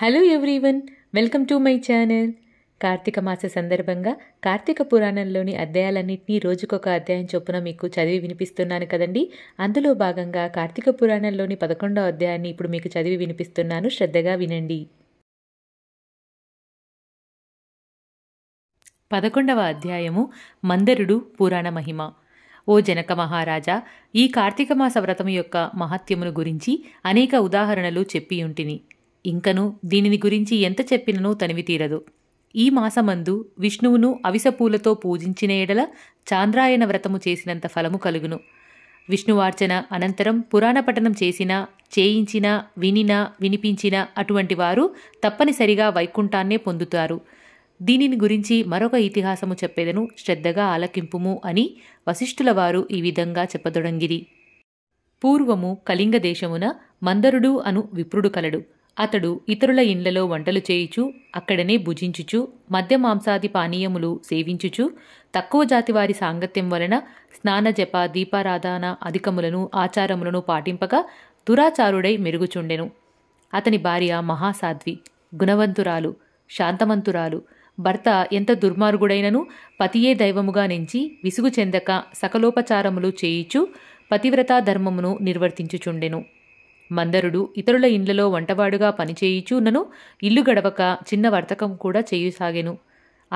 hello everyone welcome to my channel Karthika మాస సందర్భంగా కార్తీక పురాణంలోని అధ్యాయాలన్నింటినీ రోజుకొక అధ్యాయం చొప్పున మీకు చదివి వినిపిస్తున్నాను కదండి అందులో భాగంగా కార్తీక పురాణంలోని పదకొండో అధ్యాయాన్ని ఇప్పుడు మీకు చదివి వినిపిస్తున్నాను శ్రద్ధగా వినండి పదకొండవ అధ్యాయము మందరుడు పురాణ మహిమ ఓ జనక మహారాజా ఈ కార్తీక మాస వ్రతము యొక్క మహత్యమును గురించి అనేక ఉదాహరణలు చెప్పియుంటిని ఇంకను దీనిని గురించి ఎంత చెప్పిననూ తనివి తీరదు ఈ మాసమందు విష్ణువును అవిసపూలతో పూజించిన ఎడల చాంద్రాయణ వ్రతము చేసినంత ఫలము కలుగును విష్ణువార్చన అనంతరం పురాణ పఠనం చేసినా చేయించినా వినినా వినిపించినా అటువంటి వారు తప్పనిసరిగా వైకుంఠాన్నే పొందుతారు దీనిని గురించి మరొక ఇతిహాసము చెప్పేదను శ్రద్ధగా ఆలకింపుము అని వశిష్ఠుల వారు ఈ విధంగా చెప్పదొడంగిరి పూర్వము కళింగ దేశమున మందరుడు అను విప్రుడు కలడు అతడు ఇతరుల ఇండ్లలో వంటలు చేయుచు అక్కడనే భుజించుచు మద్య మాంసాది పానీయములు సేవించుచు తక్కువ జాతివారి సాంగత్యం వలన స్నాన జప దీపారాధన అధికములను ఆచారములను పాటింపక దురాచారుడై మెరుగుచుండెను అతని భార్య మహాసాధ్వి గుణవంతురాలు శాంతమంతురాలు భర్త ఎంత దుర్మార్గుడైనను పతియే దైవముగా నించి విసుగు చెందక సకలోపచారములు చేయిచు పతివ్రతా ధర్మమును నిర్వర్తించుచుండెను మందరుడు ఇతరుల ఇండ్లలో వంటవాడుగా పనిచేయిచూనను ఇల్లు గడవక చిన్న వర్తకం కూడా చేయుసాగెను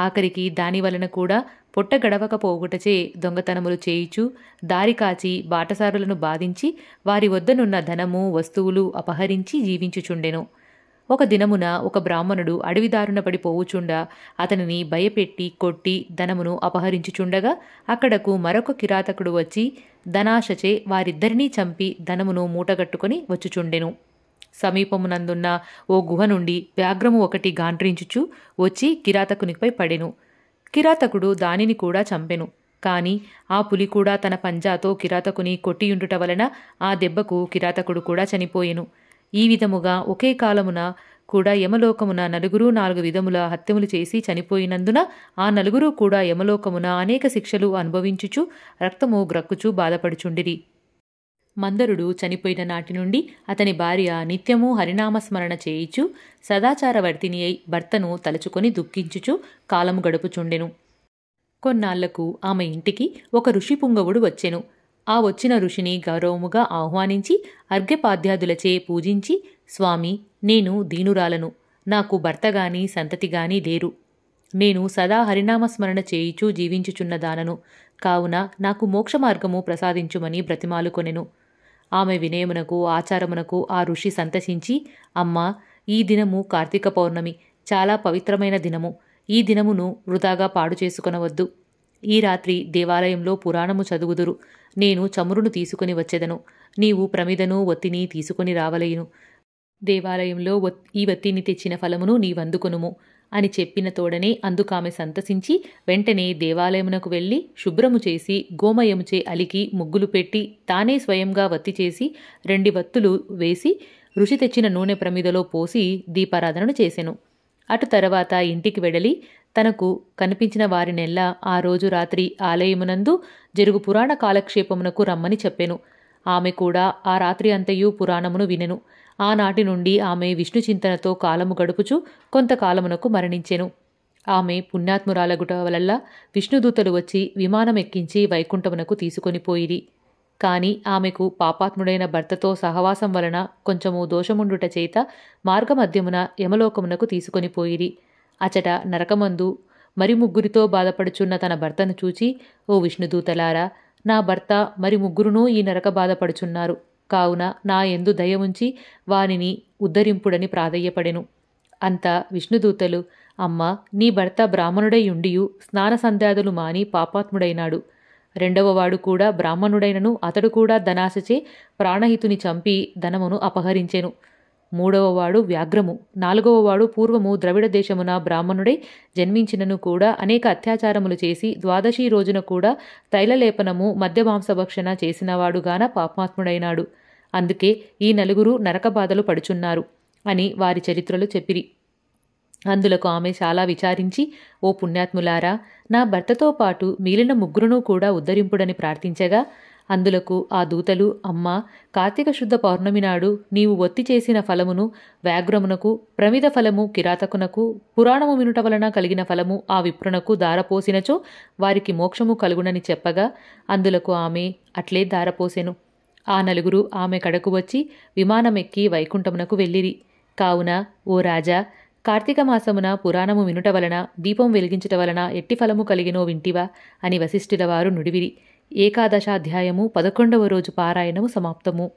ఆఖరికి దాని వలన కూడా పొట్ట గడవకపోగుటచే దొంగతనములు చేయిచు దారి కాచి బాటసారులను బాధించి వారి వద్దనున్న ధనము వస్తువులు అపహరించి జీవించుచుండెను ఒక దినమున ఒక బ్రాహ్మణుడు అడవిదారున పడి అతనిని భయపెట్టి కొట్టి ధనమును అపహరించుచుండగా అక్కడకు మరొక కిరాతకుడు వచ్చి ధనాశచే వారిద్దరినీ చంపి ధనమును మూటగట్టుకుని వచ్చుచుండెను సమీపమునందున్న ఓ గుహ నుండి వ్యాఘ్రము ఒకటి గాండ్రించుచు వచ్చి కిరాతకునిపై పడెను కిరాతకుడు దానిని కూడా చంపెను కాని ఆ పులి కూడా తన పంజాతో కిరాతకుని కొట్టియుండుట వలన ఆ దెబ్బకు కిరాతకుడు కూడా చనిపోయెను ఈ విధముగా ఒకే కాలమున కూడా యమలోకమున నలుగురు నాలుగు విధముల హత్యములు చేసి చనిపోయినందున ఆ నలుగురు కూడా యమలోకమున అనేక శిక్షలు అనుభవించుచు రక్తము గ్రక్కుచు బాధపడుచుండిరి మందరుడు చనిపోయిన నాటి నుండి అతని భార్య నిత్యము హరినామస్మరణ చేయిచు సదాచారవర్తిని అయి భర్తను తలుచుకొని దుఃఖించుచు కాలము గడుపుచుండెను కొన్నాళ్లకు ఆమె ఇంటికి ఒక ఋషిపుంగవుడు వచ్చెను ఆ వచ్చిన ఋషిని గౌరవముగా ఆహ్వానించి అర్ఘ్యపాధ్యాదులచే పూజించి స్వామి నేను దీనురాలను నాకు భర్తగాని సంతతిగాని లేరు నేను సదా హరినామస్మరణ చేయిచూ దానను కావున నాకు మోక్షమార్గము ప్రసాదించుమని బ్రతిమాలుకొనెను ఆమె వినయమునకు ఆచారమునకు ఆ ఋషి సంతసించి అమ్మ ఈ దినము కార్తీక పౌర్ణమి చాలా పవిత్రమైన దినము ఈ దినమును వృధాగా పాడు చేసుకొనవద్దు ఈ రాత్రి దేవాలయంలో పురాణము చదువుదురు నేను చమురును తీసుకుని వచ్చెదను నీవు ప్రమిదను ఒత్తిని తీసుకుని రావలయును దేవాలయంలో ఈ వత్తిని తెచ్చిన ఫలమును నీవందుకొనుము అని చెప్పిన తోడనే అందుకామె సంతసించి వెంటనే దేవాలయమునకు వెళ్ళి శుభ్రము చేసి గోమయముచే అలికి ముగ్గులు పెట్టి తానే స్వయంగా వత్తి చేసి రెండు వత్తులు వేసి రుచి తెచ్చిన నూనె ప్రమిదలో పోసి దీపారాధనను చేసెను అటు తర్వాత ఇంటికి వెడలి తనకు కనిపించిన వారినెల్లా ఆ రోజు రాత్రి ఆలయమునందు జరుగు పురాణ కాలక్షేపమునకు రమ్మని చెప్పెను ఆమె కూడా ఆ రాత్రి అంతయు పురాణమును వినెను ఆనాటి నుండి ఆమె విష్ణు చింతనతో కాలము గడుపుచు కొంతకాలమునకు మరణించెను ఆమె పుణ్యాత్మురాలగుట వలల్ల విష్ణుదూతలు వచ్చి విమానం ఎక్కించి వైకుంఠమునకు తీసుకొని పోయిరి కాని ఆమెకు పాపాత్ముడైన భర్తతో సహవాసం వలన కొంచెము దోషముండుట చేత మార్గమధ్యమున యమలోకమునకు తీసుకొని పోయిరి అచట నరకమందు మరి ముగ్గురితో బాధపడుచున్న తన భర్తను చూచి ఓ విష్ణుదూతలారా నా భర్త మరి ముగ్గురునూ ఈ నరక బాధపడుచున్నారు కావున నా ఎందు దయ ఉంచి వానిని ఉద్ధరింపుడని ప్రాధయ్యపడెను అంతా విష్ణుదూతలు అమ్మ నీ భర్త బ్రాహ్మణుడై ఉండియు స్నాన సంధ్యాదులు మాని పాపాత్ముడైనాడు రెండవవాడు కూడా బ్రాహ్మణుడైనను అతడు కూడా ధనాశచే ప్రాణహితుని చంపి ధనమును అపహరించెను మూడవవాడు వ్యాఘ్రము నాలుగవవాడు పూర్వము ద్రవిడ దేశమున బ్రాహ్మణుడై జన్మించినను కూడా అనేక అత్యాచారములు చేసి ద్వాదశి రోజున కూడా తైలలేపనము మద్యమాంసభక్షణ చేసినవాడుగాన పాపాత్ముడైనాడు అందుకే ఈ నలుగురు నరక బాధలు పడుచున్నారు అని వారి చరిత్రలు చెప్పిరి అందులకు ఆమె చాలా విచారించి ఓ పుణ్యాత్ములారా నా భర్తతో పాటు మిగిలిన ముగ్గురును కూడా ఉద్ధరింపుడని ప్రార్థించగా అందులకు ఆ దూతలు అమ్మ కార్తీక శుద్ధ పౌర్ణమి నాడు నీవు ఒత్తి చేసిన ఫలమును వ్యాఘ్రమునకు ప్రమిద ఫలము కిరాతకునకు పురాణము వినుట వలన కలిగిన ఫలము ఆ విప్రునకు దారపోసినచో వారికి మోక్షము కలుగునని చెప్పగా అందులకు ఆమె అట్లే దారపోసెను ఆ నలుగురు ఆమె కడకు వచ్చి విమానమెక్కి వైకుంఠమునకు వెళ్ళిరి కావున ఓ రాజా కార్తీక మాసమున పురాణము వినుట వలన దీపం వెలిగించుట వలన ఎట్టి ఫలము కలిగినో వింటివా అని వశిష్ఠుల వారు నుడివిరి ఏకాదశాధ్యాయము పదకొండవ రోజు పారాయణము సమాప్తము